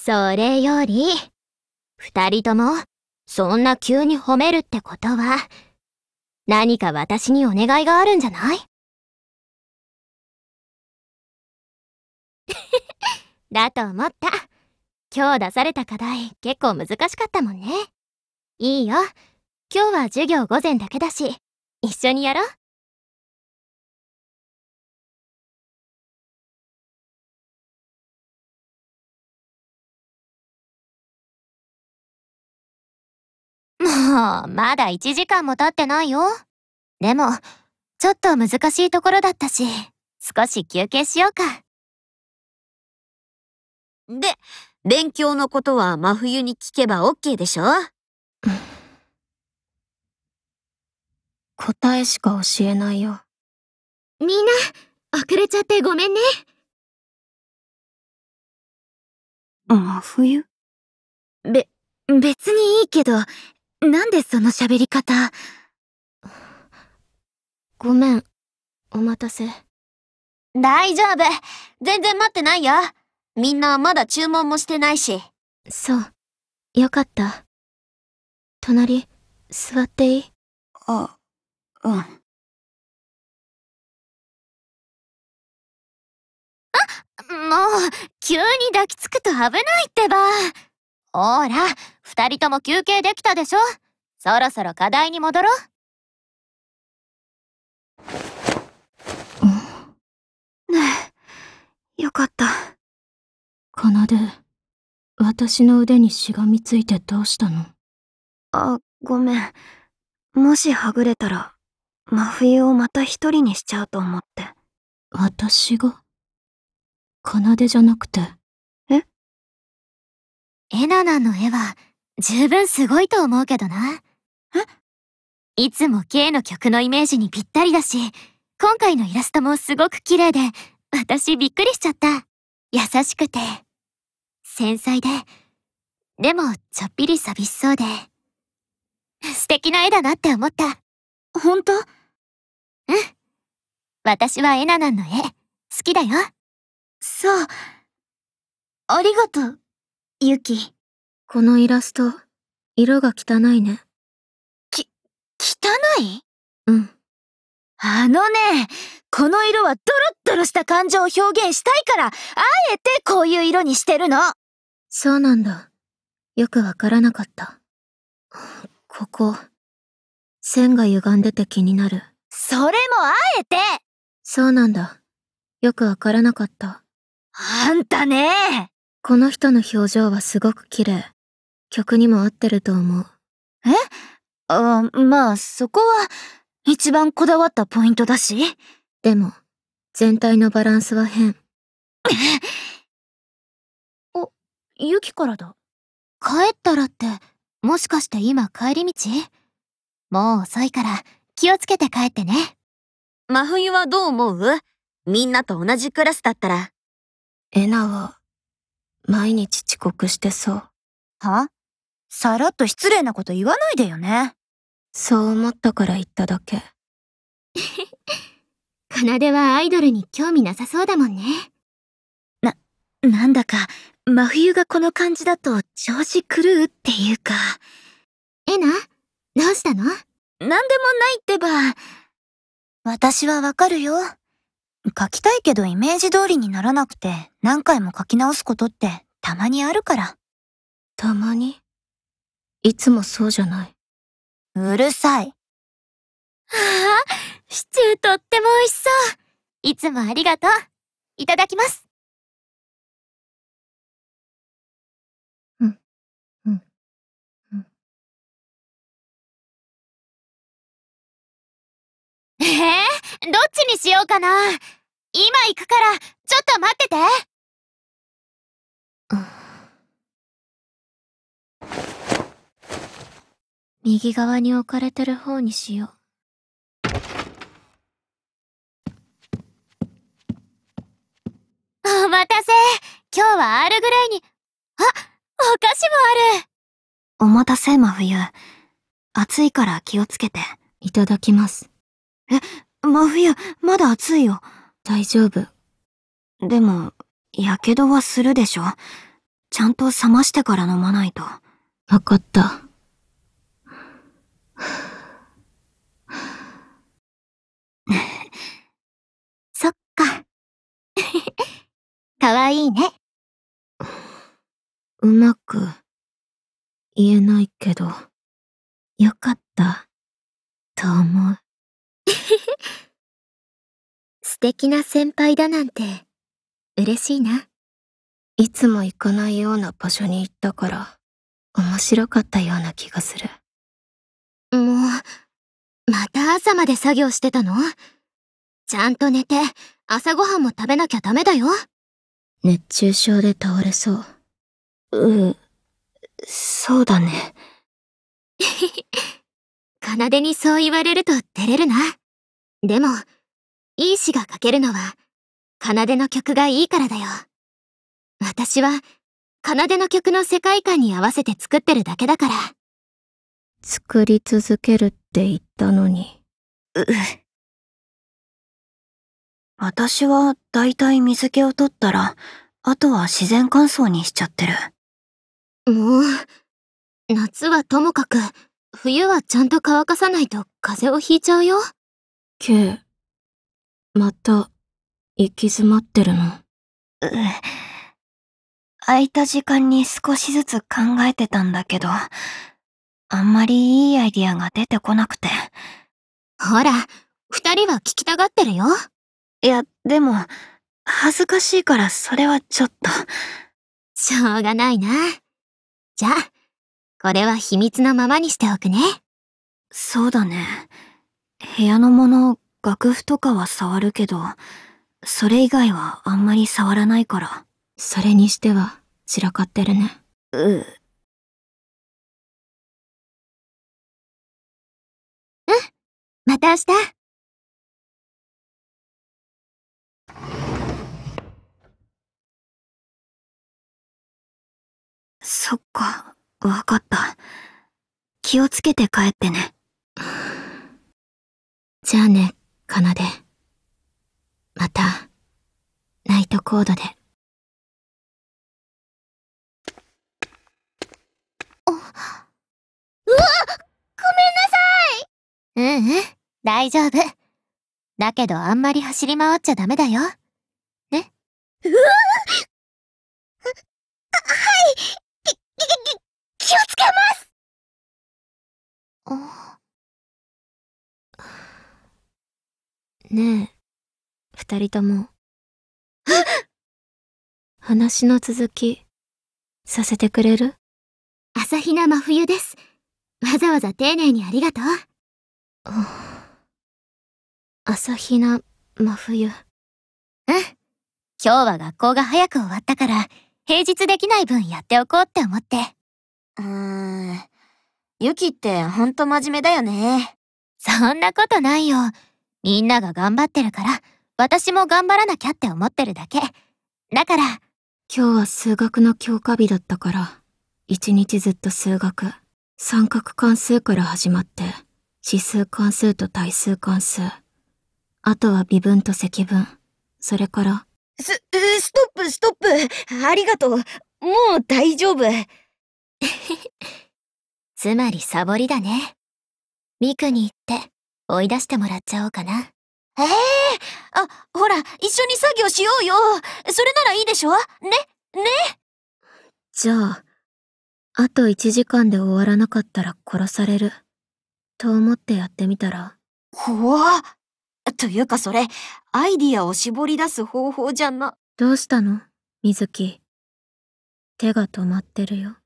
それより、二人とも、そんな急に褒めるってことは、何か私にお願いがあるんじゃない だと思った。今日出された課題結構難しかったもんね。いいよ。今日は授業午前だけだし、一緒にやろう。う、まだ1時間も経ってないよ。でも、ちょっと難しいところだったし、少し休憩しようか。で、勉強のことは真冬に聞けば OK でしょ 答えしか教えないよ。みんな、遅れちゃってごめんね。真冬べ、別にいいけど、なんでその喋り方 ごめん、お待たせ。大丈夫全然待ってないよみんなまだ注文もしてないし。そう。よかった。隣、座っていいあ、うん。あ、もう、急に抱きつくと危ないってば。ほら、二人とも休憩できたでしょそろそろ課題に戻ろう。ねえ、よかった。奏で、私の腕にしがみついてどうしたのあ、ごめん。もしはぐれたら、真冬をまた一人にしちゃうと思って。私が奏でじゃなくて。エナナの絵は十分すごいと思うけどな。えいつも K の曲のイメージにぴったりだし、今回のイラストもすごく綺麗で、私びっくりしちゃった。優しくて、繊細で、でもちょっぴり寂しそうで、素敵な絵だなって思った。本当うん。私はエナナんの絵、好きだよ。そう。ありがとう。ユキ。このイラスト、色が汚いね。き、汚いうん。あのね、この色はドロッドロした感情を表現したいから、あえてこういう色にしてるのそうなんだ。よくわからなかった。ここ、線が歪んでて気になる。それもあえてそうなんだ。よくわからなかった。あんたねこの人の表情はすごく綺麗。曲にも合ってると思う。えあ、まあ、そこは、一番こだわったポイントだし。でも、全体のバランスは変。お、ゆきからだ。帰ったらって、もしかして今帰り道もう遅いから、気をつけて帰ってね。真冬はどう思うみんなと同じクラスだったら。えなは、毎日遅刻してそう。はさらっと失礼なこと言わないでよね。そう思ったから言っただけ。かなではアイドルに興味なさそうだもんね。な、なんだか、真冬がこの感じだと調子狂うっていうか。えな、どうしたのなんでもないってば。私はわかるよ。書きたいけどイメージ通りにならなくて何回も書き直すことってたまにあるから。たまにいつもそうじゃない。うるさい。ああ、シチューとっても美味しそう。いつもありがとう。いただきます。うん、うん、うん。えー、どっちにしようかな。今行くから、ちょっと待ってて右側に置かれてる方にしよう。お待たせ今日はあるぐらいに、あ、お菓子もあるお待たせ、真冬。暑いから気をつけて。いただきます。え、真冬、まだ暑いよ。大丈夫。でも、やけどはするでしょ。ちゃんと冷ましてから飲まないと。わかった。そっか。かわいいね。うまく言えないけど、よかったと思う。素敵な先輩だなんて、嬉しいな。いつも行かないような場所に行ったから、面白かったような気がする。もう、また朝まで作業してたのちゃんと寝て、朝ごはんも食べなきゃダメだよ。熱中症で倒れそう。うん、そうだね。奏にそう言われると照れるな。でも、いい詩が書けるのは、奏の曲がいいからだよ。私は、奏の曲の世界観に合わせて作ってるだけだから。作り続けるって言ったのに。う、私はだいたい水気を取ったら、あとは自然乾燥にしちゃってる。もう、夏はともかく、冬はちゃんと乾かさないと風邪をひいちゃうよ。また、行き詰まってるのう、空いた時間に少しずつ考えてたんだけど、あんまりいいアイディアが出てこなくて。ほら、二人は聞きたがってるよ。いや、でも、恥ずかしいからそれはちょっと。しょうがないな。じゃあ、これは秘密のままにしておくね。そうだね。部屋のもの楽譜とかは触るけど、それ以外はあんまり触らないから。それにしては散らかってるね。うう。うん、また明日そっか、わかった。気をつけて帰ってね。じゃあね、奏で。また、ナイトコードで。あ、うわごめんなさいうんうん、大丈夫。だけどあんまり走り回っちゃダメだよ。ね。うわはい、き、き、き、気をつけますねえ、二人とも。話の続き、させてくれる朝比奈真冬です。わざわざ丁寧にありがとう。朝比奈真冬。うん。今日は学校が早く終わったから、平日できない分やっておこうって思って。うーん。ユキってほんと真面目だよね。そんなことないよ。みんなが頑張ってるから、私も頑張らなきゃって思ってるだけ。だから。今日は数学の強化日だったから、一日ずっと数学。三角関数から始まって、指数関数と対数関数。あとは微分と積分。それから。す、ストップストップありがとうもう大丈夫 つまりサボりだね。ミクに言って追い出してもらっちゃおうかな。ええー、あ、ほら、一緒に作業しようよ。それならいいでしょね、ね。じゃあ、あと一時間で終わらなかったら殺される。と思ってやってみたら。怖っ。というかそれ、アイディアを絞り出す方法じゃな。どうしたのみずき。手が止まってるよ。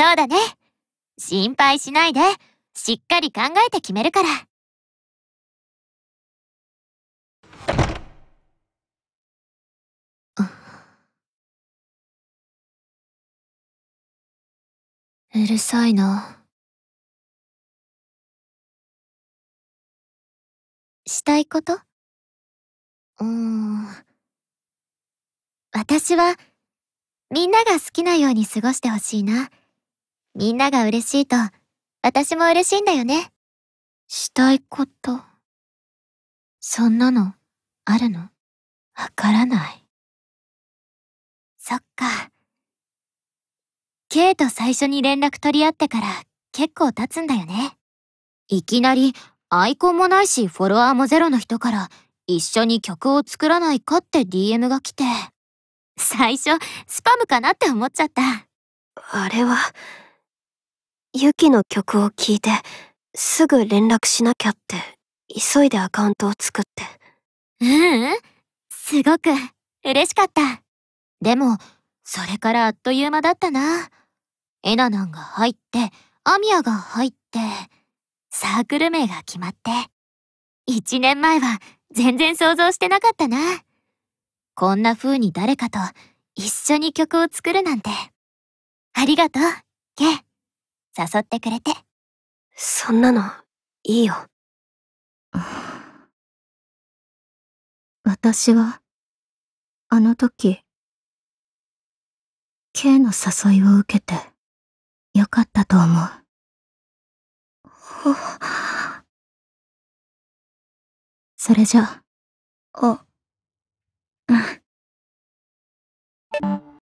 そうだね。心配しないで、しっかり考えて決めるから。うるさいな。したいことうーん。私は、みんなが好きなように過ごしてほしいな。みんなが嬉しいと、私も嬉しいんだよね。したいこと。そんなの、あるのわからない。そっか。ケイと最初に連絡取り合ってから結構経つんだよね。いきなり、アイコンもないしフォロワーもゼロの人から、一緒に曲を作らないかって DM が来て。最初、スパムかなって思っちゃった。あれは、ユキの曲を聴いて、すぐ連絡しなきゃって、急いでアカウントを作って。ううん。すごく、嬉しかった。でも、それからあっという間だったな。エナナンが入って、アミアが入って、サークル名が決まって。一年前は全然想像してなかったな。こんな風に誰かと一緒に曲を作るなんて。ありがとう、ケ。誘ってくれて。そんなの、いいよ。私は、あの時、K の誘いを受けて、よかったと思う。それじゃあ、あ、うん。